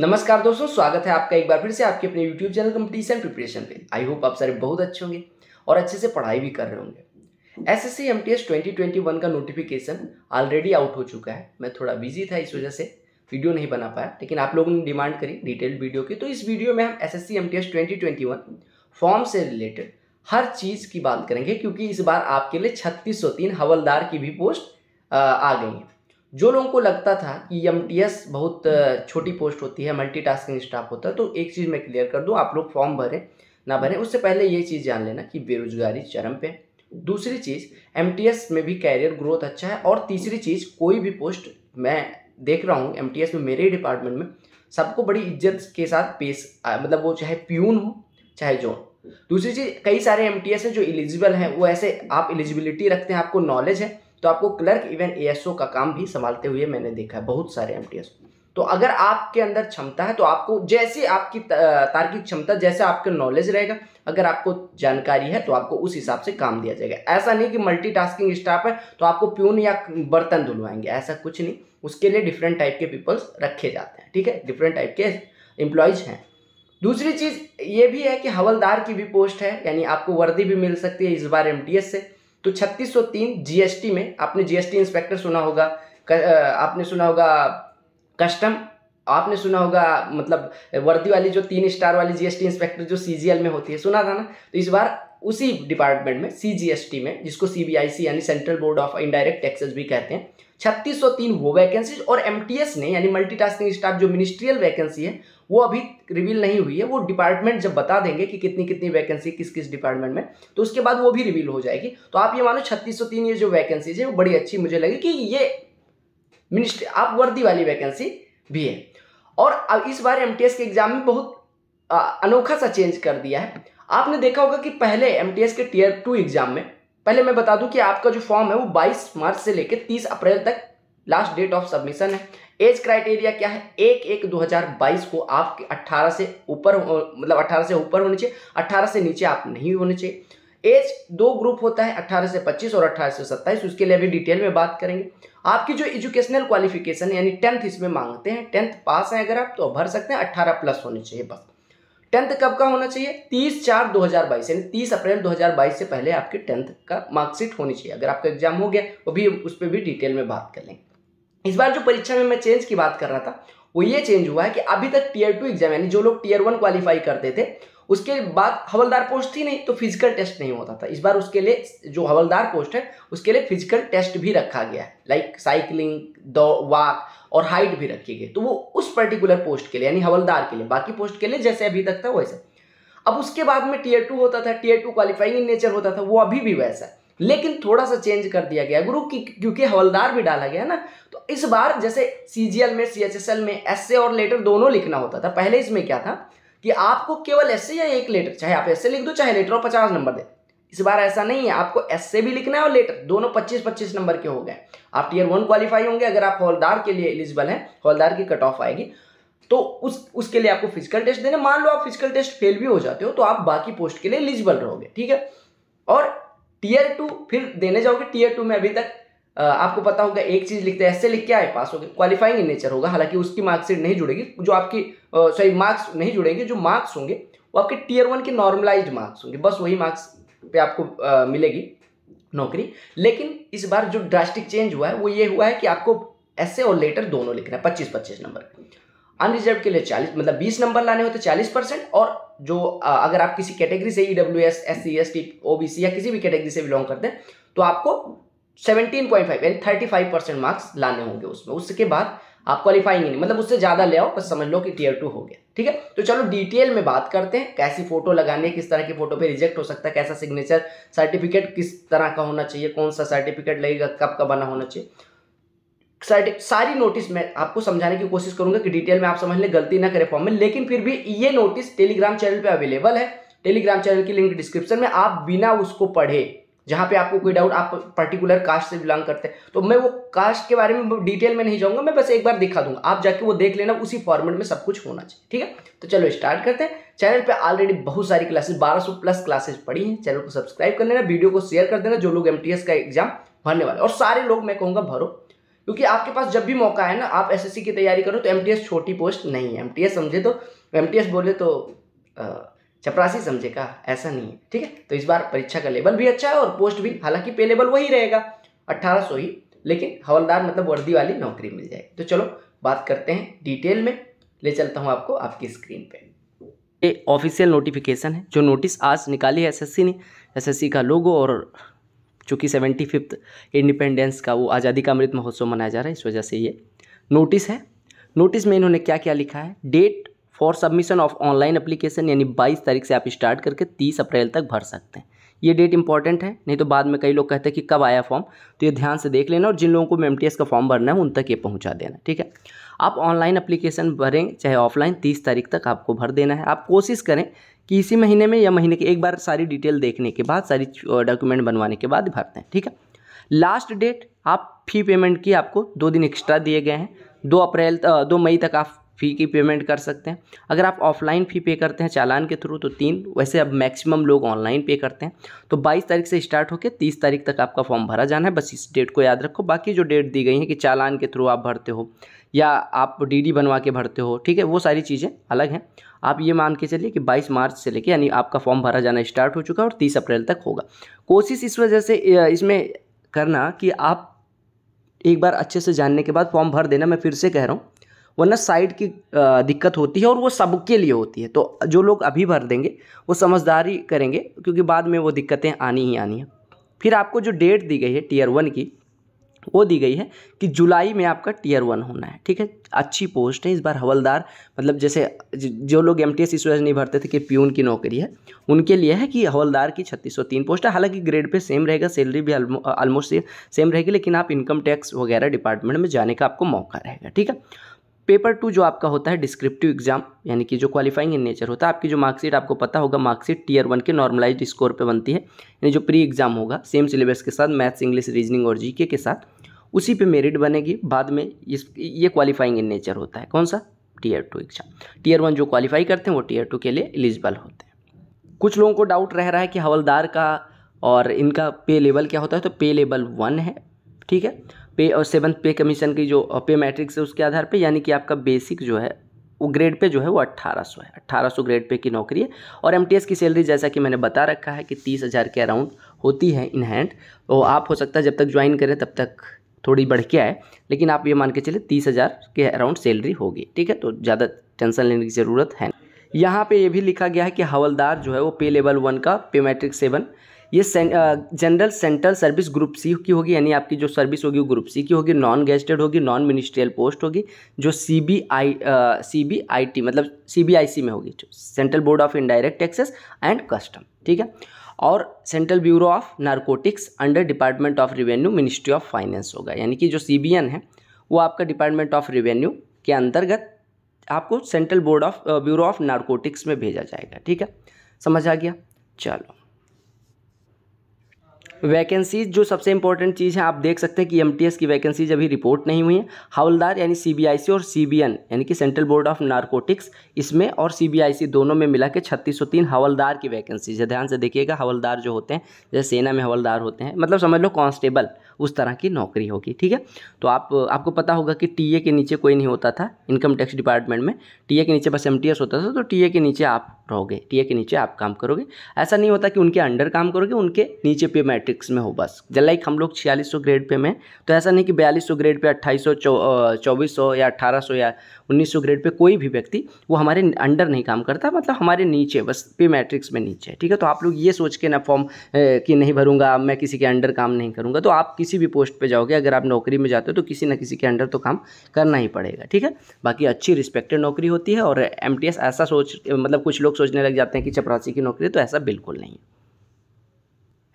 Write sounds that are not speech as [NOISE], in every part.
नमस्कार दोस्तों स्वागत है आपका एक बार फिर से आपके अपने YouTube चैनल कंपटीशन प्रिपरेशन पे आई होप आप सारे बहुत अच्छे होंगे और अच्छे से पढ़ाई भी कर रहे होंगे S S C M T S twenty twenty one का नोटिफिकेशन ऑलरेडी आउट हो चुका है मैं थोड़ा बिजी था इस वजह से वीडियो नहीं बना पाया लेकिन आप लोगों ने डिमांड करी डिटेल्ड वीडियो की तो इस वीडियो में हम S S C M T S twenty twenty one form से रिलेटेड हर चीज़ की बात करेंगे क्योंकि इस बार आपके लिए छत्तीस सौ तीन हवलदार की भी पोस्ट आ गई है जो लोगों को लगता था कि एम बहुत छोटी पोस्ट होती है मल्टीटास्किंग स्टाफ होता है तो एक चीज़ मैं क्लियर कर दूँ आप लोग फॉर्म भरें ना भरें उससे पहले ये चीज़ जान लेना कि बेरोजगारी चरम पे दूसरी चीज़ एम में भी कैरियर ग्रोथ अच्छा है और तीसरी चीज़ कोई भी पोस्ट मैं देख रहा हूँ एम में मेरे डिपार्टमेंट में सबको बड़ी इज्जत के साथ पेश मतलब वो चाहे प्यून हो चाहे जो दूसरी चीज़ कई सारे एम हैं जो एलिजिबल हैं वो ऐसे आप एलिजिबिलिटी रखते हैं आपको नॉलेज है तो आपको क्लर्क इवन ए का काम भी संभालते हुए मैंने देखा है बहुत सारे एम तो अगर आपके अंदर क्षमता है तो आपको जैसे आपकी तार्किक क्षमता जैसे आपका नॉलेज रहेगा अगर आपको जानकारी है तो आपको उस हिसाब से काम दिया जाएगा ऐसा नहीं कि मल्टीटास्किंग स्टाफ है तो आपको प्यून या बर्तन धुलवाएंगे ऐसा कुछ नहीं उसके लिए डिफरेंट टाइप के पीपल्स रखे जाते हैं ठीक है डिफरेंट टाइप के एम्प्लॉयज हैं दूसरी चीज़ ये भी है कि हवलदार की भी पोस्ट है यानी आपको वर्दी भी मिल सकती है इस बार एम से तो 3603 जीएसटी में आपने जीएसटी इंस्पेक्टर सुना होगा आपने सुना होगा कस्टम आपने सुना होगा मतलब वर्दी वाली जो तीन स्टार वाली जीएसटी इंस्पेक्टर जो सीजीएल में होती है सुना था ना तो इस बार उसी डिपार्टमेंट में सीजीएसटी में जिसको सीबीआईसी यानी central board of indirect taxes भी कहते हैं 3603 वो वैकेंसीज और एमटीएस ने यानी मल्टीटास्किंग स्टाफ जो मिनिस्ट्रियल वैकेंसी है वो अभी रिवील नहीं हुई है वो डिपार्टमेंट जब बता देंगे कि कितनी कितनी वैकेंसी किस किस डिपार्टमेंट में तो उसके बाद वो भी रिवील हो जाएगी तो आप ये मानो छत्तीस सौ तीन ये जो वैकेंसीज है वो बड़ी अच्छी मुझे लगी कि ये मिनिस्ट्री आप वर्दी वाली वैकेंसी भी है और अब इस बार एम के एग्जाम में बहुत अनोखा सा चेंज कर दिया है आपने देखा होगा कि पहले एम के टीयर टू एग्जाम में पहले मैं बता दूं कि आपका जो फॉर्म है वो 22 मार्च से लेकर 30 अप्रैल तक लास्ट डेट ऑफ सबमिशन है एज क्राइटेरिया क्या है एक एक 2022 को आप 18 से ऊपर मतलब 18 से ऊपर होने चाहिए 18 से नीचे आप नहीं होने चाहिए एज दो ग्रुप होता है 18 से 25 और 18 से 27 उसके लिए अभी डिटेल में बात करेंगे आपकी जो एजुकेशनल क्वालिफिकेशन यानी टेंथ इसमें मांगते हैं टेंथ पास हैं अगर आप तो भर सकते हैं अट्ठारह प्लस होने चाहिए बस टेंथ कब का होना चाहिए तीस चार दो हज़ार बाईस यानी तीस अप्रैल दो हज़ार बाईस से पहले आपकी टेंथ का मार्कशीट होनी चाहिए अगर आपका एग्जाम हो गया वो भी उस पर भी डिटेल में बात कर लेंगे इस बार जो परीक्षा में मैं चेंज की बात कर रहा था वो ये चेंज हुआ है कि अभी तक टीयर टू एग्जाम यानी जो लोग टीयर वन क्वालिफाई करते थे उसके बाद हवलदार पोस्ट थी नहीं तो फिजिकल टेस्ट नहीं होता था इस बार उसके लिए जो हवलदार पोस्ट है उसके लिए फिजिकल टेस्ट भी रखा गया है लाइक साइकिलिंग दौ वाक और हाइट भी रखी गई तो वो उस पर्टिकुलर पोस्ट के लिए यानी हवलदार के लिए बाकी पोस्ट के लिए जैसे अभी तक था वैसे अब उसके बाद में टीयर टू होता था tier two qualifying in nature होता था वो अभी भी वैसा है लेकिन थोड़ा सा चेंज कर दिया गया गुरु की क्योंकि हवलदार भी डाला गया ना तो इस बार जैसे सीजीएल में सीएचएसएल में एस और लेटर दोनों लिखना होता था पहले इसमें क्या था कि आपको केवल एस या एक लेटर चाहे आप एस लिख दो चाहे लेटर और पचास नंबर दे इस बार ऐसा नहीं है आपको एस भी लिखना है और लेटर दोनों पच्चीस पच्चीस नंबर के हो गए आप टीयर वन क्वालिफाई होंगे अगर आप हॉलदार के लिए एलिजिबल हैं हॉलदार की कट ऑफ आएगी तो उस उसके लिए आपको फिजिकल टेस्ट देने मान लो आप फिजिकल टेस्ट फेल भी हो जाते हो तो आप बाकी पोस्ट के लिए एलिजिबल रहोगे ठीक है और टीयर टू फिर देने जाओगे टीयर टू में अभी तक आपको पता होगा एक चीज लिखते हैं ऐसे लिख के आए पास हो गए क्वालिफाइंग इन नेचर होगा हालांकि उसकी मार्क्सिट नहीं जुड़ेगी जो आपकी सॉरी मार्क्स नहीं जुड़ेंगे जो मार्क्स होंगे वो आपके टीयर वन के नॉर्मलाइज मार्क्स होंगे बस वही मार्क्स पे आपको आ, मिलेगी नौकरी लेकिन इस बार जो ड्रास्टिक चेंज हुआ है वो ये हुआ है कि आपको ऐसे और लेटर दोनों लिखना है पच्चीस पच्चीस नंबर अनरिजर्व के लिए चालीस मतलब बीस नंबर लाने हो तो चालीस परसेंट और जो अगर आप किसी कैटेगरी से E W S S C S T O B C या किसी भी कैटेगरी से बिलोंग करते हैं तो आपको सेवेंटीन पॉइंट फाइव यानी थर्टी फाइव परसेंट मार्क्स लाने होंगे उसमें उसके बाद आप क्वालिफाइंग नहीं मतलब उससे ज़्यादा ले आओ बस समझ लो कि टीयर टू हो गया ठीक है तो चलो डिटेल में बात करते हैं कैसी फोटो लगानी है किस तरह की फोटो पे रिजेक्ट हो सकता है कैसा सिग्नेचर सर्टिफिकेट किस तरह का होना चाहिए कौन सा सर्टिफिकेट लगेगा कब का बना होना चाहिए सारी नोटिस मैं आपको समझाने की कोशिश करूंगा कि डिटेल में आप समझ लें गलती ना करें फॉर्म में लेकिन फिर भी ये नोटिस टेलीग्राम चैनल पे अवेलेबल है टेलीग्राम चैनल की लिंक डिस्क्रिप्शन में आप बिना उसको पढ़े जहाँ पे आपको कोई डाउट आप पर्टिकुलर कास्ट से बिलोंग करते हैं तो मैं वो कास्ट के बारे में डिटेल में नहीं जाऊँगा मैं बस एक बार दिखा दूंगा आप जाके वो देख लेना उसी फॉर्मेट में सब कुछ होना चाहिए ठीक है तो चलो स्टार्ट करते हैं चैनल पे ऑलरेडी बहुत सारी क्लासेस 1200 प्लस क्लासेस पड़ी हैं चैनल को सब्सक्राइब कर लेना वीडियो को शेयर कर देना जो लोग एम का एग्जाम भरने वाले और सारे लोग मैं कहूँगा भरो क्योंकि आपके पास जब भी मौका है ना आप एसएससी की तैयारी करो तो एमटीएस छोटी पोस्ट नहीं है एमटीएस समझे तो एमटीएस बोले तो चपरासी समझे का ऐसा नहीं है ठीक है तो इस बार परीक्षा का लेवल भी अच्छा है और पोस्ट भी हालांकि पे लेवल वही रहेगा अट्ठारह ही लेकिन हवलदार मतलब वर्दी वाली नौकरी मिल जाएगी तो चलो बात करते हैं डिटेल में ले चलता हूँ आपको आपकी स्क्रीन पर ये ऑफिशियल नोटिफिकेशन है जो नोटिस आज निकाली है एसएससी ने एसएससी का लोगो और चूँकि सेवेंटी फिफ्थ इंडिपेंडेंस का वो आज़ादी का अमृत महोत्सव मनाया जा रहा है इस वजह से ये नोटिस है नोटिस में इन्होंने क्या क्या लिखा है date for submission of online application यानी बाईस तारीख से आप स्टार्ट करके तीस अप्रैल तक भर सकते हैं ये डेट इंपॉर्टेंट है नहीं तो बाद में कई लोग कहते हैं कि कब आया फॉर्म तो ये ध्यान से देख लेना और जिन लोगों को एम का फॉर्म भरना है उन तक ये पहुँचा देना ठीक है आप ऑनलाइन अप्लीकेशन भरें चाहे ऑफलाइन तीस तारीख तक आपको भर देना है आप कोशिश करें कि इसी महीने में या महीने के एक बार सारी डिटेल देखने के बाद सारी डॉक्यूमेंट बनवाने के बाद भरते हैं ठीक है लास्ट डेट आप फी पेमेंट की आपको दो दिन एक्स्ट्रा दिए गए हैं दो अप्रैल दो मई तक आप फ़ी की पेमेंट कर सकते हैं अगर आप ऑफलाइन फ़ी पे करते हैं चालान के थ्रू तो तीन वैसे अब मैक्सिमम लोग ऑनलाइन पे करते हैं तो 22 तारीख से स्टार्ट होकर 30 तारीख तक आपका फॉर्म भरा जाना है बस इस डेट को याद रखो बाकी जो डेट दी गई है कि चालान के थ्रू आप भरते हो या आप डीडी बनवा के भरते हो ठीक है वो सारी चीज़ें अलग हैं आप ये मान के चलिए कि 22 मार्च से लेके यानी आपका फॉर्म भरा जाना स्टार्ट हो चुका है और 30 अप्रैल तक होगा कोशिश इस वजह से इसमें करना कि आप एक बार अच्छे से जानने के बाद फॉर्म भर देना मैं फिर से कह रहा हूँ वरना साइड की दिक्कत होती है और वो सबके लिए होती है तो जो लोग अभी भर देंगे वो समझदारी करेंगे क्योंकि बाद में वो दिक्कतें आनी ही आनी है फिर आपको जो डेट दी गई है टीयर वन की वो दी गई है कि जुलाई में आपका टीयर वन होना है ठीक है अच्छी पोस्ट है इस बार हवलदार मतलब जैसे जो लोग एम टी एस नहीं भरते थे कि प्यून की नौकरी है उनके लिए है कि हवलदार की छत्तीस सौ तीन पोस्ट है हालांकि ग्रेड पे सेम रहेगा सैलरी भी ऑलमोस्ट सेम रहेगी लेकिन आप इनकम टैक्स वगैरह डिपार्टमेंट में जाने का आपको मौका रहेगा ठीक है पेपर टू जो आपका होता है डिस्क्रिप्टिव एग्जाम यानी कि जो क्वालिफाइंग इन नेचर होता है आपकी जो मार्कशीट आपको पता होगा मार्कशीट टीयर वन के नॉर्मलाइज्ड स्कोर पे बनती है यानी जो प्री एग्जाम होगा सेम सिलेबस के साथ मैथ्स इंग्लिश रीजनिंग और जीके के साथ उसी पे मेरिट बनेगी बाद में इस ये क्वालिफाइंग इन नेचर होता है कौन सा tier two exam tier one जो क्वालिफाई करते हैं वो टीयर टू के लिए एलिजिबल होते हैं कुछ लोगों को डाउट रह रहा है कि हवलदार का और इनका पे लेवल क्या होता है तो पे लेवल वन है ठीक है पे और सेवन्थ पे कमीशन की जो पे मैट्रिक्स है उसके आधार पे यानी कि आपका बेसिक जो है वो ग्रेड पे जो है वो 1800 है 1800 ग्रेड पे की नौकरी है और एमटीएस की सैलरी जैसा कि मैंने बता रखा है कि तीस हज़ार के अराउंड होती है इन हैंड तो आप हो सकता है जब तक ज्वाइन करें तब तक थोड़ी बढ़ के आए लेकिन आप ये मान के चले तीस हज़ार के अराउंड सैलरी होगी ठीक है तो ज़्यादा टेंशन लेने की ज़रूरत है यहाँ पर यह भी लिखा गया है कि हवलदार जो है वो पे लेवल वन का पे मैट्रिक सेवन ये general central service group C की होगी यानी आपकी जो सर्विस होगी वो ग्रुप सी की होगी नॉन गेस्टेड होगी नॉन मिनिस्ट्रियल पोस्ट होगी जो C B I C B I T मतलब सी बी आई सी में होगी central board of indirect taxes and custom ठीक है और central bureau of narcotics under department of revenue ministry of finance होगा यानी कि जो सी बी एन है वो आपका डिपार्टमेंट ऑफ रिवेन्यू के अंतर्गत आपको central board of bureau of narcotics में भेजा जाएगा ठीक है समझ आ गया चलो वैकेंसीज जो सबसे इंपॉर्टेंट चीज़ है आप देख सकते हैं कि एमटीएस की वैकेंसीज अभी रिपोर्ट नहीं हुई है हवलदार यानी सीबीआईसी और सीबीएन यानी कि सेंट्रल बोर्ड ऑफ नार्कोटिक्स इसमें और सीबीआईसी दोनों में मिला के छत्तीस हवलदार की वैकेंसीज है ध्यान से देखिएगा हवलदार जो होते हैं जैसे सेना में हवलदार होते हैं मतलब समझ लो कॉन्स्टेबल उस तरह की नौकरी होगी ठीक है तो आप आपको पता होगा कि टीए के नीचे कोई नहीं होता था इनकम टैक्स डिपार्टमेंट में टीए के नीचे बस एमटीएस होता था तो टीए के नीचे आप रहोगे टीए के नीचे आप काम करोगे ऐसा नहीं होता कि उनके अंडर काम करोगे उनके नीचे पे मैट्रिक्स में हो बस जब लाइक हम लोग छियालीस सौ ग्रेड पे में तो ऐसा नहीं कि बयालीस सौ ग्रेड पे अट्ठाईस सौ चौबीस सौ या अट्ठारह सौ या उन्नीस सौ ग्रेड पे कोई भी व्यक्ति वो हमारे अंडर नहीं काम करता मतलब हमारे नीचे बस पे मैट्रिक्स में नीचे ठीक है तो आप लोग ये सोच के ना फॉर्म कि नहीं भरूंगा मैं किसी के अंडर काम नहीं करूँगा तो आप किसी भी पोस्ट पर जाओगे अगर आप नौकरी में जाते हो तो किसी ना किसी के अंडर तो काम करना ही पड़ेगा ठीक है बाकी अच्छी रिस्पेक्टेड नौकरी होती है और एम ऐसा सोच मतलब कुछ लोग सोचने लग जाते हैं कि चपरासी की नौकरी तो ऐसा बिल्कुल नहीं है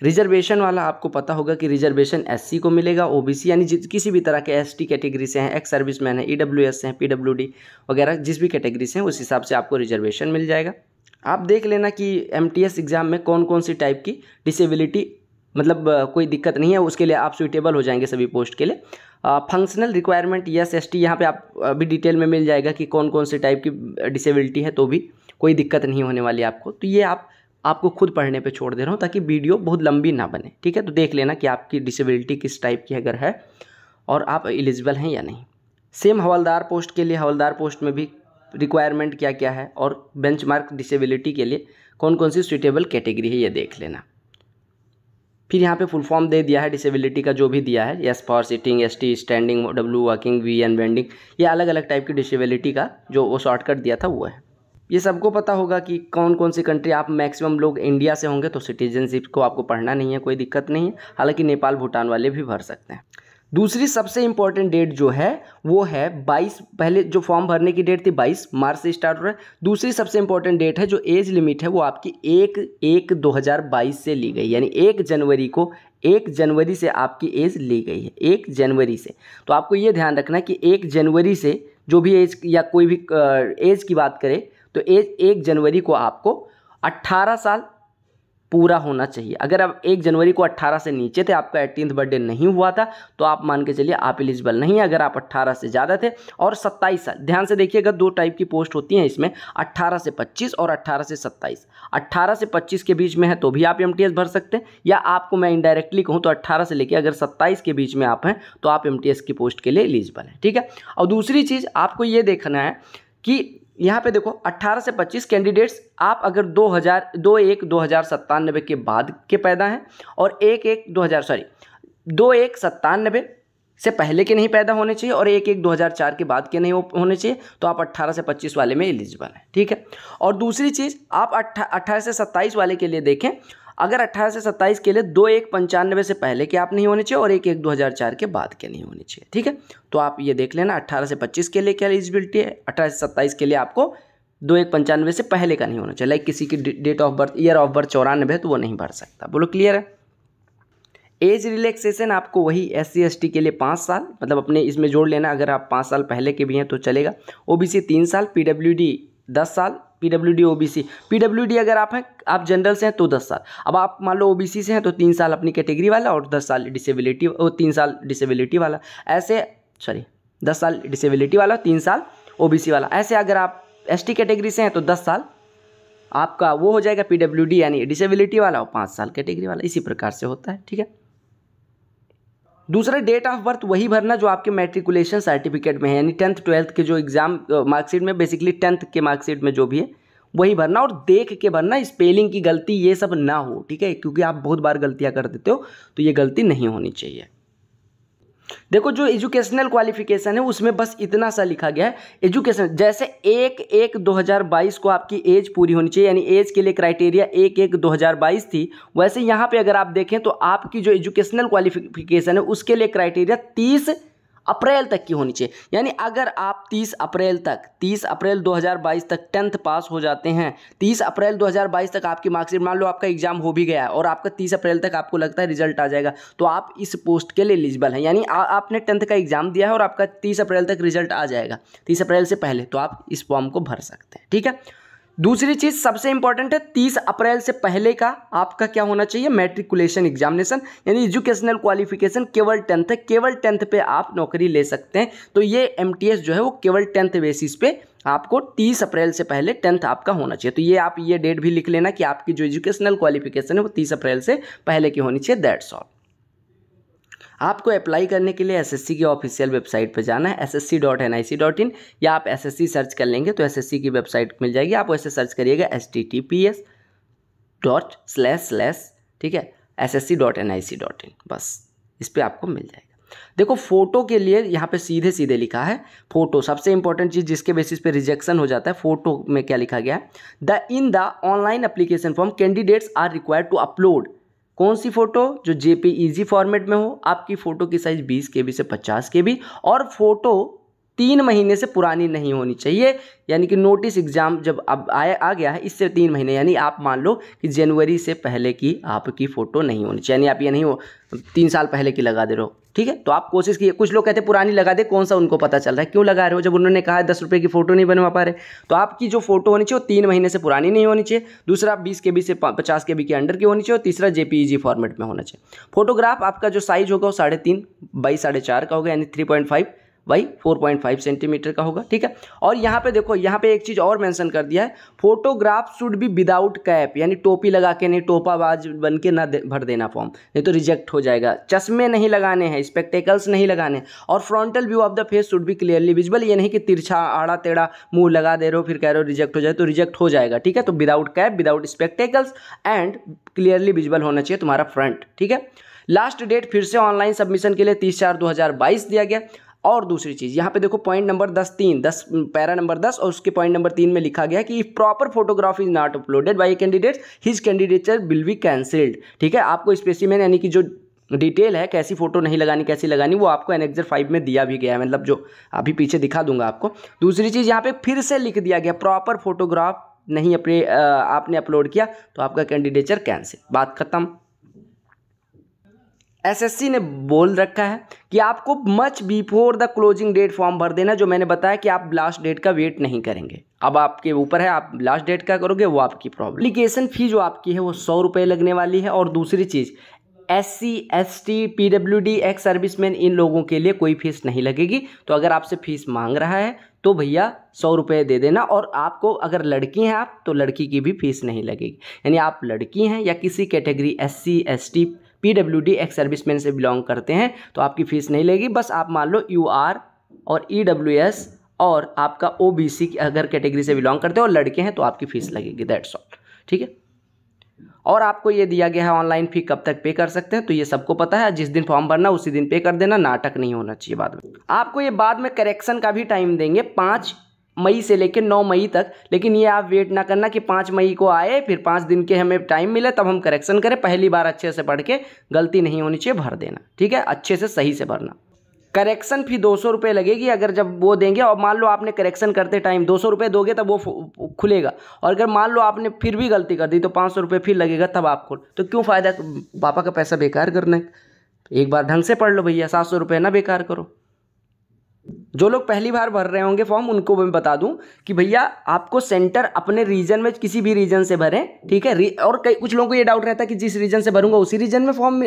रिजर्वेशन वाला आपको पता होगा कि रिजर्वेशन एससी को मिलेगा ओबीसी यानी किसी भी तरह के एसटी कैटेगरी से हैं एक्स सर्विस मैन है ईडब्ल्यूएस हैं पीडब्ल्यूडी e वगैरह जिस भी कैटेगरी से हैं उस हिसाब से आपको रिजर्वेशन मिल जाएगा आप देख लेना कि एम एग्ज़ाम में कौन कौन सी टाइप की डिसेबिलिटी मतलब कोई दिक्कत नहीं है उसके लिए आप सुइटेबल हो जाएंगे सभी पोस्ट के लिए functional requirement S S T यहाँ पर आप अभी डिटेल में मिल जाएगा कि कौन कौन से टाइप की डिसेबिलिटी है तो भी कोई दिक्कत नहीं होने वाली आपको तो ये आप आपको खुद पढ़ने पे छोड़ दे रहा हूँ ताकि वीडियो बहुत लंबी ना बने ठीक है तो देख लेना कि आपकी डिसेबिलिटी किस टाइप की अगर है और आप एलिजिबल हैं या नहीं सेम हवलदार पोस्ट के लिए हवलदार पोस्ट में भी रिक्वायरमेंट क्या क्या है और बेंच डिसेबिलिटी के लिए कौन कौन सी सुटेबल कैटेगरी है ये देख लेना फिर यहाँ पे फुल फॉर्म दे दिया है डिसेबिलिटी का जो भी दिया है S for sitting S T standing W walking V and bending ये अलग अलग टाइप की डिसेबिलिटी का जो वो शॉर्टकट दिया था वो है ये सबको पता होगा कि कौन कौन सी कंट्री आप मैक्सिमम लोग इंडिया से होंगे तो सिटीजनशिप को आपको पढ़ना नहीं है कोई दिक्कत नहीं है हालांकि नेपाल भूटान वाले भी भर सकते हैं दूसरी सबसे इंपॉर्टेंट डेट जो है वो है 22 पहले जो फॉर्म भरने की डेट थी 22 मार्च से स्टार्ट हो रहा है दूसरी सबसे इंपॉर्टेंट डेट है जो एज लिमिट है वो आपकी एक एक 2022 से ली गई यानी एक जनवरी को एक जनवरी से आपकी एज ली गई है एक जनवरी से तो आपको ये ध्यान रखना है कि एक जनवरी से जो भी एज या कोई भी एज की बात करें तो एज एक जनवरी को आपको 18 साल पूरा होना चाहिए अगर आप एक जनवरी को 18 से नीचे थे आपका एटीनथ बर्थडे नहीं हुआ था तो आप मान के चलिए आप एलिजिबल नहीं अगर आप 18 से ज़्यादा थे और 27 साल ध्यान से देखिएगा दो टाइप की पोस्ट होती हैं इसमें 18 से 25 और 18 से 27 18 से 25 के बीच में है तो भी आप एम भर सकते हैं या आपको मैं इनडायरेक्टली कहूँ तो अट्ठारह से लेकर अगर सत्ताईस के बीच में आप हैं तो आप एम की पोस्ट के लिए एलिजिबल हैं ठीक है और दूसरी चीज़ आपको ये देखना है कि यहाँ पे देखो 18 से 25 कैंडिडेट्स आप अगर 2000 दो एक दो हज़ार सत्तानबे के बाद के पैदा हैं और एक एक दो हज़ार सॉरी दो एक सत्तानबे से पहले के नहीं पैदा होने चाहिए और एक एक 2004 के बाद के नहीं होने चाहिए तो आप 18 से 25 वाले में एलिजिबल हैं ठीक है और दूसरी चीज़ आप अट्ठारह से 27 वाले के लिए देखें अगर अट्ठारह से सत्ताईस के लिए दो एक पंचानवे से पहले के आप नहीं होने चाहिए और एक एक दो हज़ार चार के बाद के नहीं होने चाहिए ठीक है तो आप ये देख लेना अट्ठारह से पच्चीस के लिए क्या एलिजिबिलिटी है अट्ठारह से सत्ताईस के लिए आपको दो एक पंचानवे से पहले का नहीं होना चाहिए लाइक किसी की date of birth year of birth चौरानवे है तो वो नहीं भर सकता बोलो क्लियर है एज रिलैक्सेशन आपको वही एस सी एस टी के लिए पाँच साल मतलब अपने इसमें जोड़ लेना अगर आप पाँच साल पहले के भी हैं तो चलेगा ओ बी सी तीन साल पी डब्ल्यू डी दस साल P W D O B C P W D अगर आप हैं आप जनरल से हैं तो दस साल अब आप मान लो ओ बी सी से हैं तो तीन साल अपनी कैटेगरी वाला और दस साल डिसेबिलिटी और तीन साल डिसेबिलिटी वाला ऐसे सॉरी दस साल डिसेबिलिटी वाला तीन साल ओ बी सी वाला ऐसे अगर आप एस टी कैटेगरी से हैं तो दस साल आपका वो हो जाएगा पी डब्ल्यू डी यानी डिसेबिलिटी वाला और पाँच साल कैटेगरी वाला इसी प्रकार से होता है ठीक है दूसरा डेट ऑफ बर्थ वही भरना जो आपके मेट्रिकुलेशन सर्टिफिकेट में है यानी टेंथ ट्वेल्थ के जो एग्ज़ाम मार्कशीट में बेसिकली टेंथ के मार्कशीट में जो भी है वही भरना और देख के भरना स्पेलिंग की गलती ये सब ना हो ठीक है क्योंकि आप बहुत बार गलतियाँ कर देते हो तो ये गलती नहीं होनी चाहिए देखो जो एजुकेशनल क्वालिफिकेशन है उसमें बस इतना सा लिखा गया है एजुकेशन जैसे एक एक 2022 को आपकी एज पूरी होनी चाहिए यानी एज के लिए क्राइटेरिया एक एक 2022 थी वैसे यहाँ पे अगर आप देखें तो आपकी जो एजुकेशनल क्वालिफिकेशन है उसके लिए क्राइटेरिया तीस अप्रैल तक की होनी चाहिए यानी अगर आप 30 अप्रैल तक 30 अप्रैल 2022 तक टेंथ पास हो जाते हैं 30 अप्रैल 2022 तक आपकी मार्कशीट मान लो आपका एग्जाम हो भी गया है और आपका 30 अप्रैल तक आपको लगता है रिजल्ट आ जाएगा तो आप इस पोस्ट के लिए एलिजिबल हैं यानी आपने टेंथ का एग्जाम दिया है और आपका तीस अप्रैल तक रिजल्ट आ जाएगा तीस अप्रैल से पहले तो आप इस फॉर्म को भर सकते हैं ठीक है दूसरी चीज़ सबसे इंपॉर्टेंट है 30 अप्रैल से पहले का आपका क्या होना चाहिए मैट्रिकुलेशन एग्जामिनेशन यानी एजुकेशनल क्वालिफिकेशन केवल टेंथ है केवल टेंथ पे आप नौकरी ले सकते हैं तो ये एम जो है वो केवल टेंथ बेसिस पे आपको 30 अप्रैल से पहले टेंथ आपका होना चाहिए तो ये आप ये डेट भी लिख लेना कि आपकी जो एजुकेशनल क्वालिफिकेशन है वो तीस अप्रैल से पहले की होनी चाहिए दैट्स ऑल आपको अप्लाई करने के लिए एसएससी की ऑफिशियल वेबसाइट पर जाना है एस एस या आप एस सर्च कर लेंगे तो एस की वेबसाइट मिल जाएगी आप वैसे सर्च करिएगा एस डॉट स्लैश स्लैश ठीक है S S C dot N I C dot in बस इस पर आपको मिल जाएगा देखो फोटो के लिए यहाँ पे सीधे सीधे लिखा है फोटो सबसे इंपॉर्टेंट चीज़ जिसके बेसिस पे रिजेक्शन हो जाता है फोटो में क्या लिखा गया है the in the online application form candidates are required to upload कौन सी फोटो जो जेपी ईजी फॉर्मेट में हो आपकी फ़ोटो की साइज़ बीस के से पचास के और फ़ोटो तीन महीने से पुरानी नहीं होनी चाहिए यानी कि नोटिस एग्ज़ाम जब अब आया आ गया है इससे तीन महीने यानी आप मान लो कि जनवरी से पहले की आपकी फ़ोटो नहीं होनी चाहिए यानी आप ये नहीं हो तीन साल पहले की लगा दे रहे हो ठीक है तो आप कोशिश कीजिए कुछ लोग कहते हैं पुरानी लगा दे कौन सा उनको पता चल रहा है क्यों लगा रहे हो जब उन्होंने कहा है दस रुपये की फोटो नहीं बनवा पा रहे तो आपकी जो फोटो होनी चाहिए वो तीन महीने से पुरानी नहीं होनी चाहिए दूसरा बीस के बी से पचास के बी के अंडर की होनी चाहिए और तीसरा जेपीजी फॉर्मेट में होना चाहिए फोटोग्राफ आपका जो साइज होगा वो साढ़े तीन बाई साढ़े चार का होगा यानी three point five by four point five centimetre का होगा ठीक है और यहाँ पे देखो यहाँ पे एक चीज़ और मेंशन कर दिया है photograph should be without cap यानी टोपी लगा के नहीं टोपाबाज बन के ना दे, भर देना फॉर्म नहीं तो रिजेक्ट हो जाएगा चश्मे नहीं लगाने हैं स्पेक्टेकल्स नहीं लगाने और frontal view of the face should भी क्लियरली विजिबल ये नहीं कि तिरछा आड़ा टेढ़ा मुँह लगा दे रहे हो फिर कह रहे हो रिजेक्ट हो जाए तो रिजेक्ट हो जाएगा ठीक है तो without cap without spectacles and clearly visible होना चाहिए तुम्हारा फ्रंट ठीक है लास्ट डेट फिर से ऑनलाइन सबमिशन के लिए तीस चार दो हज़ार बाईस दिया गया और दूसरी चीज़ यहाँ पे देखो पॉइंट नंबर दस तीन दस पैरा नंबर दस और उसके पॉइंट नंबर तीन में लिखा गया कि if proper photograph is not uploaded by candidate his candidature will be cancelled ठीक है आपको स्पेसिमेन यानी कि जो डिटेल है कैसी फोटो नहीं लगानी कैसी लगानी वो आपको एनेक्जर फाइव में दिया भी गया है मतलब जो अभी पीछे दिखा दूंगा आपको दूसरी चीज़ यहाँ पे फिर से लिख दिया गया प्रॉपर फोटोग्राफ नहीं अपने आपने अपलोड किया तो आपका कैंडिडेचर कैंसिल बात खत्म एसएससी ने बोल रखा है कि आपको much before the closing date form भर देना जो मैंने बताया कि आप लास्ट डेट का वेट नहीं करेंगे अब आपके ऊपर है आप लास्ट डेट का करोगे वो आपकी प्रॉब्लम एप्लीकेशन फ़ी जो आपकी है वो सौ रुपये लगने वाली है और दूसरी चीज़ S C S T P W D ex serviceman इन लोगों के लिए कोई फीस नहीं लगेगी तो अगर आपसे फीस मांग रहा है तो भैया सौ रुपये दे देना और आपको अगर लड़की हैं आप तो लड़की की भी फीस नहीं लगेगी यानी आप लड़की हैं या किसी category S C S T D ex serviceman से बिलोंग करते हैं तो आपकी फ़ीस नहीं लेगी बस आप मान लो यू आर और ई डब्ल्यू एस और आपका ओ बी सी अगर कैटेगरी से बिलोंग करते हो और लड़के हैं तो आपकी फ़ीस लगेगी दैट्स ऑल ठीक है और आपको ये दिया गया है ऑनलाइन फी कब तक पे कर सकते हैं तो ये सबको पता है जिस दिन फॉर्म भरना उसी दिन पे कर देना नाटक नहीं होना चाहिए बाद में आपको ये बाद में करेक्शन का भी टाइम देंगे पाँच मई से लेकर नौ मई तक लेकिन ये आप वेट ना करना कि पाँच मई को आए फिर पाँच दिन के हमें टाइम मिले तब हम करेक्शन करें पहली बार अच्छे से पढ़ के गलती नहीं होनी चाहिए भर देना ठीक है अच्छे से सही से भरना करेक्शन फी दो सौ रुपये लगेगी अगर जब वो देंगे और मान लो आपने करेक्शन करते टाइम दो सौ रुपये दोगे तब वो खुलेगा और अगर मान लो आपने फिर भी गलती कर दी तो पाँच सौ रुपये फिर लगेगा तब आपको तो क्यों फ़ायदा पापा का पैसा बेकार करना है एक बार ढंग से पढ़ लो भैया सात सौ रुपये ना बेकार करो जो लोग पहली बार भर रहे होंगे फॉर्म उनको मैं बता दूं कि भैया आपको सेंटर अपने रीजन में किसी भी रीजन से भरें ठीक है और कई कुछ लोगों को ये डाउट रहता है कि जिस रीजन से भरूंगा उसी रीजन में फॉर्म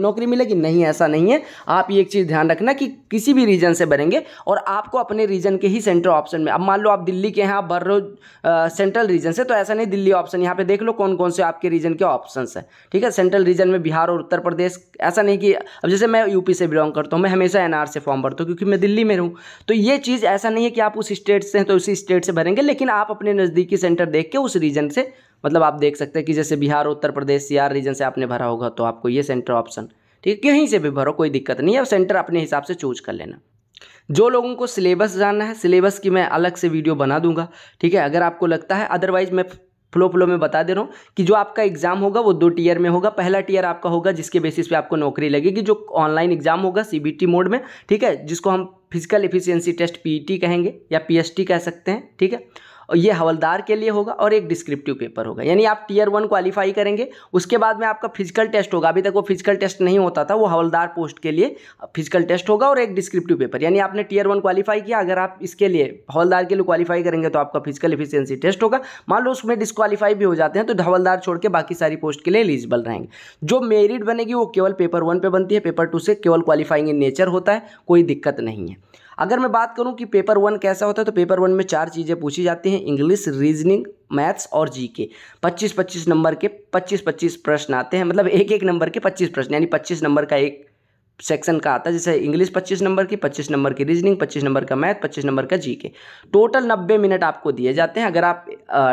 नौकरी मिलेगी नहीं ऐसा नहीं है आप ये एक चीज़ ध्यान रखना कि किसी भी रीजन से भरेंगे और आपको अपने रीजन के ही सेंटर ऑप्शन में अब मान लो आप दिल्ली के हैं आप भर रहे हो सेंट्रल रीजन से तो ऐसा नहीं दिल्ली ऑप्शन यहाँ पर देख लो कौन कौन से आपके रीजन के ऑप्शन है ठीक है सेंट्रल रीजन में बिहार और उत्तर प्रदेश ऐसा नहीं कि अब जैसे मैं यूपी से बिलोंग करता हूँ मैं हमेशा एनआर से फॉर्म भरता हूँ क्योंकि मैं दिल्ली में रहूँ तो ये चीज़ ऐसा नहीं है कि आप उस स्टेट से हैं तो उसी स्टेट से भरेंगे लेकिन आप अपने नज़दीकी सेंटर देख के उस रीजन से मतलब आप देख सकते हैं कि जैसे बिहार उत्तर प्रदेश सीआर रीजन से आपने भरा होगा तो आपको ये सेंटर ऑप्शन ठीक है कहीं से भी भरो कोई दिक्कत नहीं है सेंटर अपने हिसाब से चूज कर लेना जो लोगों को सिलेबस जानना है सिलेबस की मैं अलग से वीडियो बना दूंगा ठीक है अगर आपको लगता है अदरवाइज मैं फ्लो फ्लो में बता दे रहा हूँ कि जो आपका एग्जाम होगा वो दो टीयर में होगा पहला टीयर आपका होगा जिसके बेसिस पे आपको नौकरी लगेगी जो ऑनलाइन एग्जाम होगा सीबीटी मोड में ठीक है जिसको हम फिजिकल एफिशिएंसी टेस्ट पीईटी कहेंगे या पीएसटी कह सकते हैं ठीक है और ये हवलदार के लिए होगा और एक डिस्क्रिप्टिव पेपर होगा यानी आप टीयर वन क्वालिफाई करेंगे उसके बाद में आपका फिजिकल टेस्ट होगा अभी तक वो फिजिकल टेस्ट नहीं होता था वो हवलदार पोस्ट के लिए फिजिकल टेस्ट होगा और एक डिस्क्रिप्टिव पेपर यानी आपने टीयर वन क्वालिफाई किया अगर आप इसके लिए हवलदार के लिए क्वालिफाई करेंगे तो आपका फिजिकल इफिशियंसी टेस्ट होगा मान लो उसमें डिस्कालीफाई भी हो जाते हैं तो हवलदार छोड़ के बाकी सारी पोस्ट के लिए एलिजिबल रहेंगे जो मेरिट बनेगी वो केवल पेपर वन पर बनती है पेपर टू से केवल क्वालिफाइंग इन नेचर होता है कोई दिक्कत नहीं है अगर मैं बात करूँ कि पेपर वन कैसा होता है तो पेपर वन में चार चीज़ें पूछी जाती हैं इंग्लिश रीजनिंग मैथ्स और जी के पच्चीस पच्चीस नंबर के पच्चीस पच्चीस प्रश्न आते हैं मतलब एक एक नंबर के पच्चीस प्रश्न यानी पच्चीस नंबर का एक सेक्शन का आता है जैसे इंग्लिश 25 नंबर की 25 नंबर की रीजनिंग 25 नंबर का मैथ 25 नंबर का जी के टोटल 90 मिनट आपको दिए जाते हैं अगर आप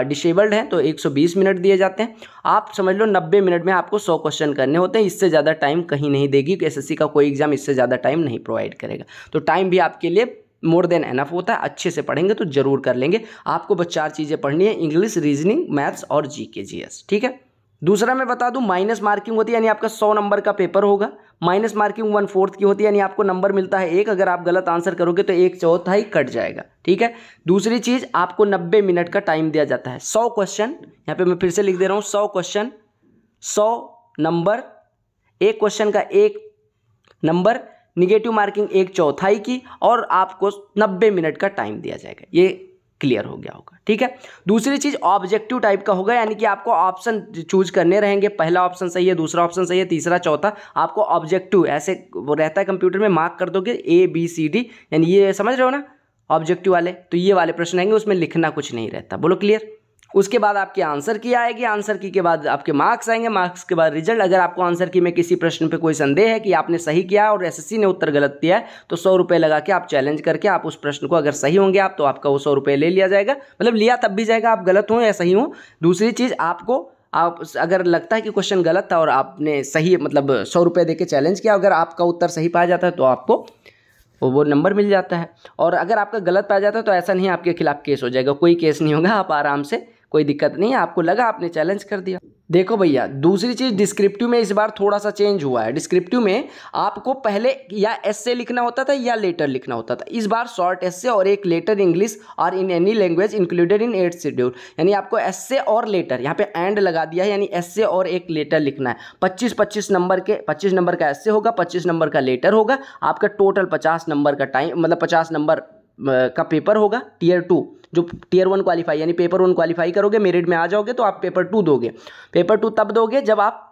डिसेबल्ड हैं तो 120 मिनट दिए जाते हैं आप समझ लो 90 मिनट में आपको 100 क्वेश्चन करने होते हैं इससे ज़्यादा टाइम कहीं नहीं देगी एस का कोई एग्जाम इससे ज़्यादा टाइम नहीं प्रोवाइड करेगा तो टाइम भी आपके लिए मोर देन एनफ होता है अच्छे से पढ़ेंगे तो जरूर कर लेंगे आपको बस चार चीज़ें पढ़नी है इंग्लिश रीजनिंग मैथ्स और जी के जी एस ठीक है दूसरा मैं बता दूं माइनस मार्किंग होती है यानी आपका सौ नंबर का पेपर होगा माइनस मार्किंग वन फोर्थ की होती है यानी आपको नंबर मिलता है एक अगर आप गलत आंसर करोगे तो एक चौथाई कट जाएगा ठीक है दूसरी चीज़ आपको नब्बे मिनट का टाइम दिया जाता है सौ क्वेश्चन यहाँ पे मैं फिर से लिख दे रहा हूँ सौ क्वेश्चन सौ नंबर एक क्वेश्चन का एक नंबर निगेटिव मार्किंग एक चौथाई की और आपको नब्बे मिनट का टाइम दिया जाएगा ये क्लियर हो गया होगा ठीक है दूसरी चीज़ ऑब्जेक्टिव टाइप का होगा यानी कि आपको ऑप्शन चूज करने रहेंगे पहला ऑप्शन सही है दूसरा ऑप्शन सही है तीसरा चौथा आपको ऑब्जेक्टिव ऐसे वो रहता है कंप्यूटर में मार्क कर दोगे ए बी सी डी यानी ये समझ रहे हो ना ऑब्जेक्टिव वाले तो ये वाले प्रश्न आएंगे उसमें लिखना कुछ नहीं रहता बोलो क्लियर उसके बाद आपकी आंसर की आएगी आंसर की के बाद आपके मार्क्स आएंगे मार्क्स के बाद रिजल्ट अगर आपको आंसर की में किसी प्रश्न पे कोई संदेह है कि आपने सही किया और एसएससी ने उत्तर गलत दिया है तो सौ रुपये लगा के आप चैलेंज करके आप उस प्रश्न को अगर सही होंगे आप तो आपका वो सौ रुपये ले लिया जाएगा मतलब लिया तब भी जाएगा आप गलत हों या सही हों दूसरी चीज़ आपको आप अगर लगता है कि क्वेश्चन गलत था और आपने सही मतलब सौ रुपये दे के चैलेंज किया अगर आपका उत्तर सही पाया जाता है तो आपको वो नंबर मिल जाता है और अगर आपका गलत पाया जाता है तो ऐसा नहीं आपके खिलाफ केस हो जाएगा कोई केस नहीं होगा आप आराम से कोई दिक्कत नहीं है आपको लगा आपने चैलेंज कर दिया देखो भैया दूसरी चीज़ डिस्क्रिप्टिव में इस बार थोड़ा सा चेंज हुआ है डिस्क्रिप्टिव में आपको पहले या एस से लिखना होता था या लेटर लिखना होता था इस बार शॉर्ट एस से और एक लेटर इंग्लिश और in any language included in eight schedule यानी आपको एस से और लेटर यहाँ पे एंड लगा दिया है यानी एस से और एक लेटर लिखना है पच्चीस पच्चीस नंबर के पच्चीस नंबर का एस से होगा पच्चीस नंबर का लेटर होगा आपका टोटल पचास नंबर का टाइम मतलब पचास नंबर का पेपर होगा टीयर टू जो टीयर वन क्वालिफाई यानी पेपर वन क्वालिफाई करोगे मेरिट में आ जाओगे तो आप पेपर टू दोगे पेपर टू तब दोगे जब आप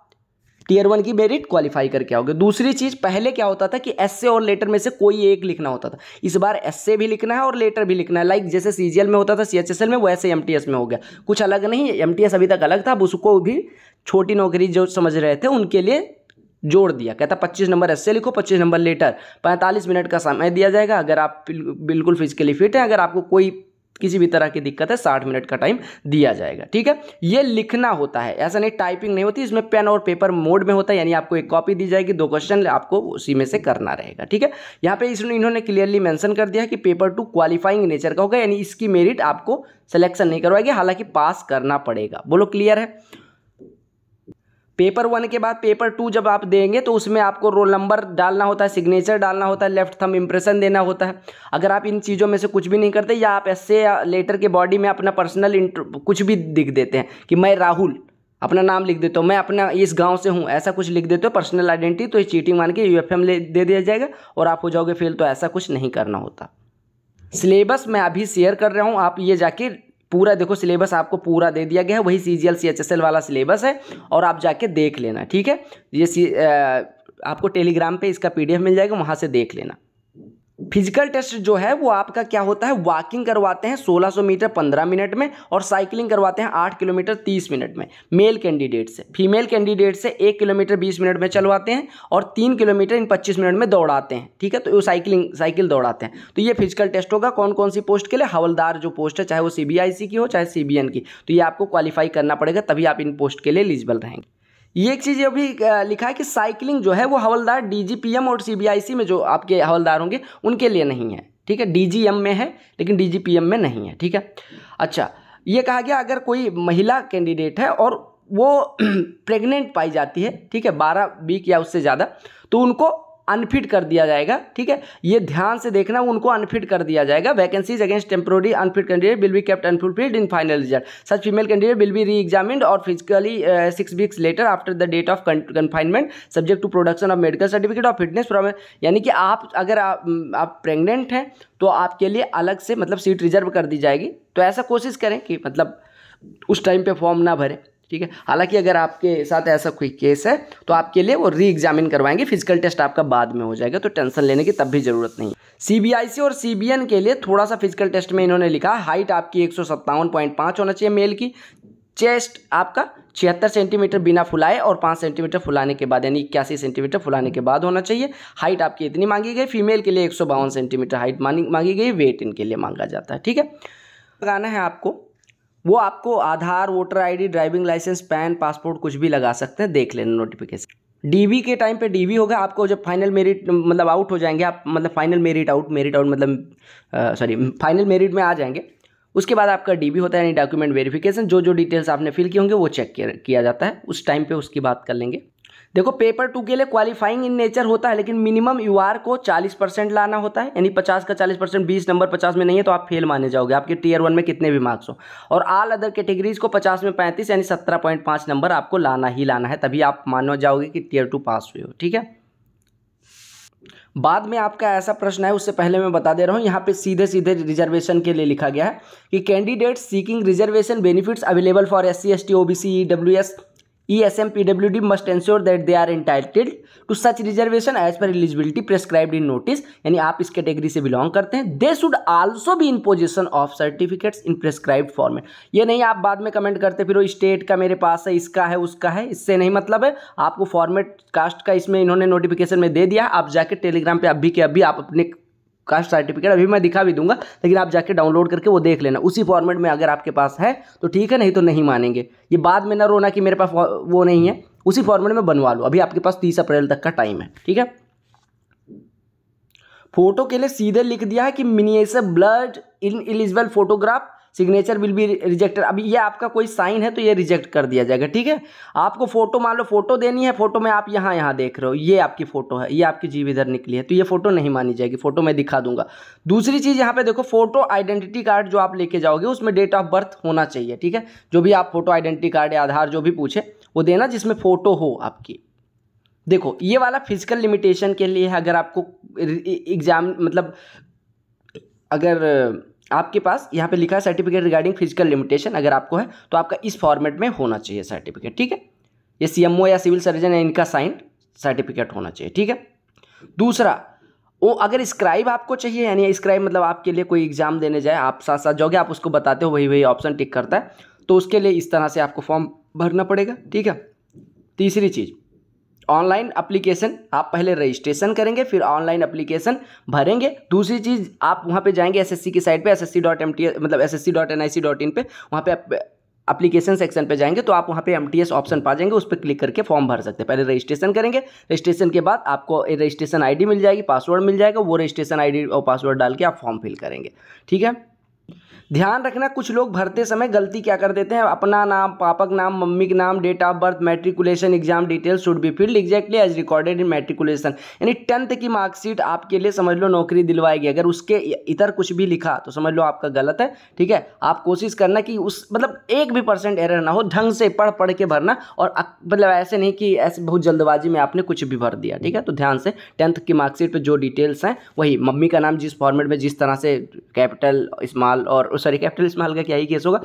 टीयर वन की मेरिट क्वालिफाई करके आओगे दूसरी चीज़ पहले क्या होता था कि एसए और लेटर में से कोई एक लिखना होता था इस बार एसए भी लिखना है और लेटर भी लिखना है लाइक जैसे सी में होता था सी में वैसे एम में हो गया कुछ अलग नहीं एम अभी तक अलग था अब उसको भी छोटी नौकरी जो समझ रहे थे उनके लिए जोड़ दिया कहता पच्चीस नंबर एस लिखो पच्चीस नंबर लेटर पैंतालीस मिनट का समय दिया जाएगा अगर आप बिल्कुल फिजिकली फिट हैं अगर आपको कोई किसी भी तरह की दिक्कत है साठ मिनट का टाइम दिया जाएगा ठीक है ये लिखना होता है ऐसा नहीं टाइपिंग नहीं होती इसमें पेन और पेपर मोड में होता है यानी आपको एक कॉपी दी जाएगी दो क्वेश्चन आपको उसी में से करना रहेगा ठीक है यहाँ पे इसमें इन्होंने क्लियरली मेंशन कर दिया कि पेपर टू क्वालिफाइंग नेचर का होगा यानी इसकी मेरिट आपको सिलेक्शन नहीं करवाएगी हालांकि पास करना पड़ेगा बोलो क्लियर है पेपर वन के बाद पेपर टू जब आप देंगे तो उसमें आपको रोल नंबर डालना होता है सिग्नेचर डालना होता है लेफ्ट थम इंप्रेशन देना होता है अगर आप इन चीज़ों में से कुछ भी नहीं करते या आप ऐसे लेटर के बॉडी में अपना पर्सनल कुछ भी लिख देते हैं कि मैं राहुल अपना नाम लिख देता हूँ मैं अपना इस गांव से हूँ ऐसा कुछ लिख देते हो पर्सनल आइडेंटिटी तो ये चीटिंग मान के यू एफ एम ले दे दिया जाएगा और आप हो जाओगे फेल तो ऐसा कुछ नहीं करना होता सिलेबस मैं अभी शेयर कर रहा हूँ आप ये जाके पूरा देखो सिलेबस आपको पूरा दे दिया गया है वही C G L C H S L वाला सिलेबस है और आप जाके देख लेना ठीक है ये सी आपको टेलीग्राम पे इसका पीडीएफ मिल जाएगा वहाँ से देख लेना फिजिकल टेस्ट जो है वो आपका क्या होता है वॉकिंग करवाते हैं 1600 मीटर 15 मिनट में और साइकिलिंग करवाते हैं 8 किलोमीटर 30 मिनट में मेल कैंडिडेट से फीमेल कैंडिडेट से एक किलोमीटर 20 मिनट में चलवाते हैं और तीन किलोमीटर इन 25 मिनट में दौड़ाते हैं ठीक है तो साइकिलिंग साइकिल दौड़ाते हैं तो ये फिजिकल टेस्ट होगा कौन कौन सी पोस्ट के लिए हवलदार जो पोस्ट है चाहे वो सी की हो चाहे सी की तो ये आपको क्वालिफाई करना पड़ेगा तभी आप इन पोस्ट के लिए एलिजिबल रहेंगे ये एक चीज़ ये भी लिखा है कि साइकिलिंग जो है वो हवलदार डीजीपीएम और सीबीआईसी में जो आपके हवलदार होंगे उनके लिए नहीं है ठीक है डीजीएम में है लेकिन डीजीपीएम में नहीं है ठीक है अच्छा ये कहा गया अगर कोई महिला कैंडिडेट है और वो [CLEARS THROAT] प्रेग्नेंट पाई जाती है ठीक है बारह वीक या उससे ज़्यादा तो उनको अनफिट कर दिया जाएगा ठीक है ये ध्यान से देखना उनको अनफिट कर दिया जाएगा vacancies against temporary unfit candidate will be kept unfulfilled in final result such female candidate will be re examined और physically six weeks later after the date of confinement subject to production of medical certificate और fitness problem यानी कि आप अगर आप, आप pregnant हैं तो आपके लिए अलग से मतलब सीट रिजर्व कर दी जाएगी तो ऐसा कोशिश करें कि मतलब उस टाइम पर फॉर्म ना भरें ठीक है हालांकि अगर आपके साथ ऐसा कोई केस है तो आपके लिए वो री एग्जामिन करवाएंगे फिजिकल टेस्ट आपका बाद में हो जाएगा तो टेंशन लेने की तब भी जरूरत नहीं सीबीआईसी और सीबीएन के लिए थोड़ा सा फिजिकल टेस्ट में इन्होंने लिखा हाइट आपकी एक होना चाहिए मेल की चेस्ट आपका छिहत्तर सेंटीमीटर बिना फुलाए और पाँच सेंटीमीटर फुलाने के बाद यानी इक्यासी सेंटीमीटर फुलाने के बाद होना चाहिए हाइट आपकी इतनी मांगी गई फीमेल के लिए एक सेंटीमीटर हाइट मांगी गई वेट इनके लिए मांगा जाता है ठीक है लगाना है आपको वो आपको Aadhaar voter ID driving licence PAN passport कुछ भी लगा सकते हैं देख लेना नोटिफिकेशन डीवी के टाइम पे डीवी होगा आपको जब फाइनल मेरिट मतलब आउट हो जाएंगे आप मतलब final merit out merit out मतलब सॉरी फाइनल मेरिट में आ जाएंगे उसके बाद आपका डीबी होता है यानी डॉक्यूमेंट वेरिफिकेशन जो जो डिटेल्स आपने फिल किए होंगे वो चेक किया जाता है उस टाइम पे उसकी बात कर लेंगे देखो पेपर टू के लिए क्वालिफाइंग इन नेचर होता है लेकिन मिनिमम यू आर को 40 परसेंट लाना होता है यानी 50 का 40 परसेंट बीस नंबर 50 में नहीं है तो आप फेल माने जाओगे आपके टीयर वन में कितने भी मार्क्स हो और ऑल अदर कैटेगरीज को 50 में 35 यानी 17.5 नंबर आपको लाना ही लाना है तभी आप मानो जाओगे कि टीयर टू पास हुए हो ठीक है बाद में आपका ऐसा प्रश्न है उससे पहले मैं बता दे रहा हूँ यहाँ पे सीधे सीधे रिजर्वेशन के लिए लिखा गया है कि candidate seeking reservation benefits available for S C S T O B C E W S E S M P W D must ensure that they are entitled to such reservation as per eligibility prescribed in notice यानी आप इस category से belong करते हैं दे should also be in position of certificates in prescribe format ये नहीं आप बाद में कमेंट करते फिर वो स्टेट का मेरे पास है इसका है उसका है इससे नहीं मतलब है आपको फॉर्मेट कास्ट का इसमें इन्होंने नोटिफिकेशन में दे दिया आप जाके टेलीग्राम पर अभी के अभी आप अपने कास्ट सर्टिफिकेट अभी मैं दिखा भी दूंगा लेकिन आप जाके डाउनलोड करके वो देख लेना उसी फॉर्मेट में अगर आपके पास है तो ठीक है नहीं तो नहीं मानेंगे ये बाद में ना रोना कि मेरे पास वो नहीं है उसी फॉर्मेट में बनवा लो अभी आपके पास तीस अप्रैल तक का टाइम है ठीक है फोटो के लिए सीधे लिख दिया है कि miniature blurred in eligible photograph signature will be rejected अभी ये आपका कोई साइन है तो ये रिजेक्ट कर दिया जाएगा ठीक है आपको फोटो मान लो फोटो देनी है फोटो में आप यहाँ यहाँ देख रहे हो ये आपकी फोटो है ये आपकी जीव इधर निकली है तो ये फोटो नहीं मानी जाएगी फोटो मैं दिखा दूंगा दूसरी चीज़ यहाँ पे देखो फोटो आइडेंटिटी कार्ड जो आप लेके जाओगे उसमें डेट ऑफ बर्थ होना चाहिए ठीक है जो भी आप फोटो आइडेंटिटी कार्ड या आधार जो भी पूछे वो देना जिसमें फोटो हो आपकी देखो ये वाला फिजिकल लिमिटेशन के लिए अगर आपको एग्ज़ाम e- मतलब अगर आपके पास यहाँ पे लिखा है सर्टिफिकेट रिगार्डिंग फिजिकल लिमिटेशन अगर आपको है तो आपका इस फॉर्मेट में होना चाहिए सर्टिफिकेट ठीक है ये सी या सिविल सर्जन है इनका साइन सर्टिफिकेट होना चाहिए ठीक है दूसरा वो अगर स्क्राइब आपको चाहिए यानी स्क्राइब मतलब आपके लिए कोई एग्जाम देने जाए आप साथ साथ जाओगे आप उसको बताते हो वही वही ऑप्शन टिक करता है तो उसके लिए इस तरह से आपको फॉर्म भरना पड़ेगा ठीक है तीसरी चीज़ ऑनलाइन एप्लीकेशन आप पहले रजिस्ट्रेशन करेंगे फिर ऑनलाइन एप्लीकेशन भरेंगे दूसरी चीज़ आप वहाँ पे जाएंगे एसएससी की साइट पे एसएससी डॉट एम टी मतलब SSC dot N I C dot in पर वहाँ पे अप्लीकेशन सेक्शन पे जाएंगे तो आप वहाँ पे एम टी एस ऑप्शन पा जाएंगे उस पर क्लिक करके फॉर्म भर सकते हैं पहले रजिस्ट्रेशन करेंगे रजिस्ट्रेशन के बाद आपको रजिस्ट्रेशन आई मिल जाएगी पासवर्ड मिल जाएगा वो रजिस्ट्रेशन आई और पासवर्ड डाल के आप फॉर्म फिल करेंगे ठीक है ध्यान रखना कुछ लोग भरते समय गलती क्या कर देते हैं अपना नाम पापा का नाम मम्मी का नाम date of birth matriculation exam details should be filled exactly as recorded in matriculation यानी टेंथ की मार्कशीट आपके लिए समझ लो नौकरी दिलवाएगी अगर उसके इतर कुछ भी लिखा तो समझ लो आपका गलत है ठीक है आप कोशिश करना कि उस मतलब एक भी परसेंट एरर ना हो ढंग से पढ़ पढ़ के भरना और मतलब ऐसे नहीं कि ऐसे बहुत जल्दबाजी में आपने कुछ भी भर दिया ठीक है तो ध्यान से टेंथ की मार्कशीट पर जो डिटेल्स हैं वही मम्मी का नाम जिस फॉर्मेट में जिस तरह से कैपिटल स्मॉल और सॉरी कैपिटल इस्तेमाल का क्या ही केस होगा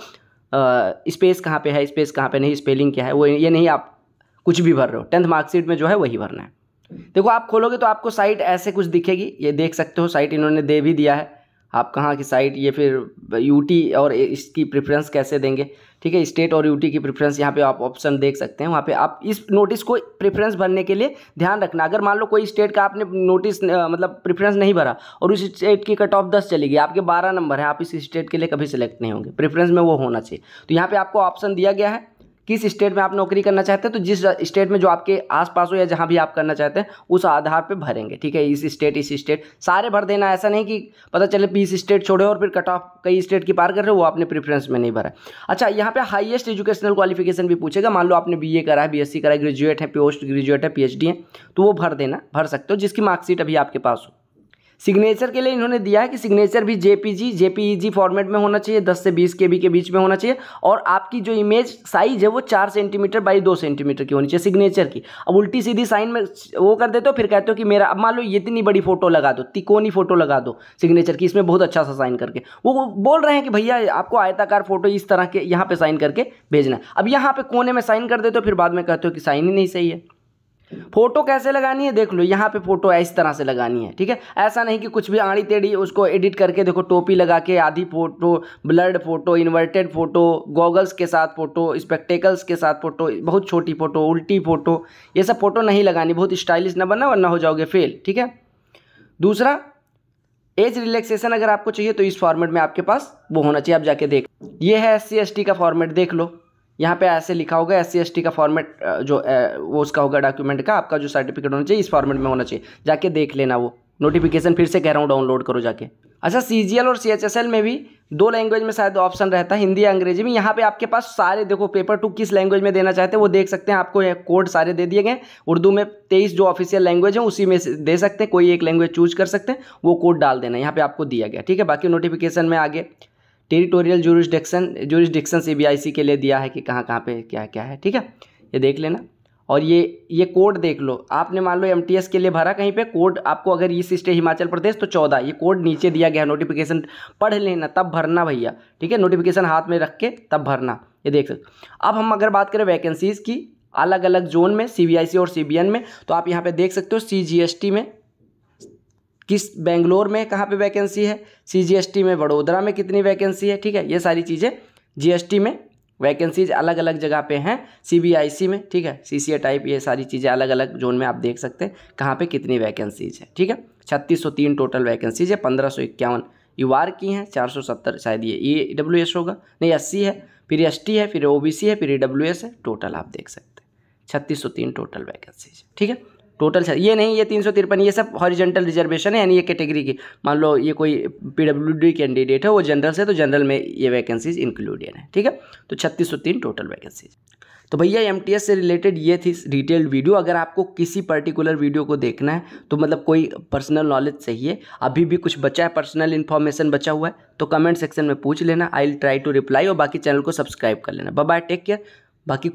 स्पेस कहाँ पे है स्पेस कहाँ पे नहीं स्पेलिंग क्या है वो ये नहीं आप कुछ भी भर रहे हो टेंथ मार्कशीट में जो है वही भरना है देखो आप खोलोगे तो आपको साइट ऐसे कुछ दिखेगी ये देख सकते हो साइट इन्होंने दे भी दिया है आप कहाँ की साइड ये फिर यूटी और इसकी प्रेफरेंस कैसे देंगे ठीक है स्टेट और यूटी की प्रेफरेंस यहाँ पे आप ऑप्शन देख सकते हैं वहाँ पे आप इस नोटिस को प्रेफरेंस भरने के लिए ध्यान रखना अगर मान लो कोई स्टेट का आपने नोटिस मतलब प्रेफरेंस नहीं भरा और उस स्टेट की कट ऑफ दस चली गई आपके बारह नंबर है आप इस स्टेट के लिए कभी सेलेक्ट नहीं होंगे प्रेफरेंस में वो होना चाहिए तो यहाँ पर आपको ऑप्शन दिया गया है किस स्टेट में आप नौकरी करना चाहते हैं तो जिस स्टेट में जो आपके आसपास हो या जहाँ भी आप करना चाहते हैं उस आधार पर भरेंगे ठीक है इस स्टेट इस स्टेट सारे भर देना ऐसा नहीं कि पता चले बीस स्टेट छोड़े और फिर कट ऑफ कई स्टेट की पार कर रहे हो वो आपने प्रेफरेंस में नहीं भरा अच्छा यहाँ पे हाईएस्ट एजुकेशनल क्वालिफिकेशन भी पूछेगा मान लो आपने बी करा है बीएससी करा है ग्रेजुएट है पोस्ट ग्रेजुएट है पी है तो वो भर देना भर सकते हो जिसकी मार्कशीट अभी आपके पास हो सिग्नेचर के लिए इन्होंने दिया है कि सिग्नेचर भी जेपीजी जी फॉर्मेट में होना चाहिए दस से बीस के के बीच में होना चाहिए और आपकी जो इमेज साइज है वो चार सेंटीमीटर बाई दो सेंटीमीटर की होनी चाहिए सिग्नेचर की अब उल्टी सीधी साइन में वो कर देते हो फिर कहते हो कि मेरा अब मान लो इतनी बड़ी फोटो लगा दो तिकोनी फोटो लगा दो सिग्नेचर की इसमें बहुत अच्छा सा साइन करके वो बोल रहे हैं कि भैया आपको आयताकार फोटो इस तरह के यहाँ पर साइन करके भेजना अब यहाँ पर कोने में साइन कर देते हो फिर बाद में कहते हो कि साइन ही नहीं सही है फोटो कैसे लगानी है देख लो यहाँ पे फोटो है इस तरह से लगानी है ठीक है ऐसा नहीं कि कुछ भी आड़ी टेढ़ी उसको एडिट करके देखो टोपी लगा के आधी photo blurred photo inverted photo goggles के साथ फोटो स्पेक्टेकल्स के साथ फोटो बहुत छोटी फोटो उल्टी फोटो ये सब फोटो नहीं लगानी बहुत स्टाइलिश ना बनना वरना हो जाओगे फेल ठीक है दूसरा एज रिलैक्सेशन अगर आपको चाहिए तो इस फॉर्मेट में आपके पास वो होना चाहिए आप जाके देख ये है एस सी का फॉर्मेट देख लो यहाँ पे ऐसे लिखा होगा एस सी का फॉर्मेट जो वो उसका होगा डॉक्यूमेंट का आपका जो सर्टिफिकेट होना चाहिए इस फॉर्मेट में होना चाहिए जाके देख लेना वो नोटिफिकेशन फिर से कह रहा हूँ डाउनलोड करो जाके अच्छा सी और सी में भी दो लैंग्वेज में शायद ऑप्शन रहता है हिंदी अंग्रेजी में यहाँ पे आपके पास सारे देखो पेपर टू किस लैंग्वेज में देना चाहते हैं वो देख सकते हैं आपको ये कोड सारे दे दिए गए उर्दू में तेईस जो ऑफिशियल लैंग्वेज है उसी में दे सकते हैं कोई एक लैंग्वेज चूज कर सकते हैं वो कोड डाल देना यहाँ पे आपको दिया गया ठीक है बाकी नोटिफिकेशन में आगे territorial jurisdiction jurisdiction C B के लिए दिया है कि कहाँ कहाँ पे क्या क्या है ठीक है ये देख लेना और ये ये कोड देख लो आपने मान लो एम के लिए भरा कहीं पे कोड आपको अगर ये स्टेट हिमाचल प्रदेश तो चौदह ये कोड नीचे दिया गया है नोटिफिकेशन पढ़ लेना तब भरना भैया ठीक है नोटिफिकेशन हाथ में रख के तब भरना ये देख सकते अब हम अगर बात करें वैकेंसीज़ की अलग अलग जोन में सी और सी में तो आप यहाँ पर देख सकते हो सी में किस बेंगलोर में कहाँ पे वैकेंसी है सीजीएसटी में वडोदरा में कितनी वैकेंसी है ठीक है ये सारी चीज़ें जीएसटी में वैकेंसीज अलग अलग जगह पे हैं सीबीआईसी में ठीक है सी टाइप ये सारी चीज़ें अलग अलग जोन में आप देख सकते हैं कहाँ पे कितनी वैकेंसीज है ठीक है छत्तीस सौ तीन टोटल वैकेंसीज है पंद्रह सौ इक्यावन यू आर की हैं चार सौ सत्तर शायद ये ई डब्ल्यू एस होगा नहीं एस है फिर एस टी है फिर ओ बी सी है फिर ई डब्ल्यू एस है टोटल आप देख सकते हैं छत्तीस सौ तीन टोटल वैकेंसीज ठीक है टोटल ये नहीं ये तीन सौ तिरपन ये सब हॉरिजेंटल रिजर्वेशन है यानी ये कैटेगरी की मान लो ये कोई पीडब्ल्यूडी कैंडिडेट है वो जनरल से तो जनरल में ये वैकेंसीज इंक्लूडेड है ठीक है तो छत्तीस सौ तीन टोटल वैकेंसीज तो भैया एम से रिलेटेड ये थी डिटेल्ड वीडियो अगर आपको किसी पर्टिकुलर वीडियो को देखना है तो मतलब कोई पर्सनल नॉलेज चाहिए अभी भी कुछ बचा है पर्सनल इन्फॉर्मेशन बचा हुआ है तो कमेंट सेक्शन में पूछ लेना I will try to reply और बाकी चैनल को सब्सक्राइब कर लेना बाय टेक केयर बाकी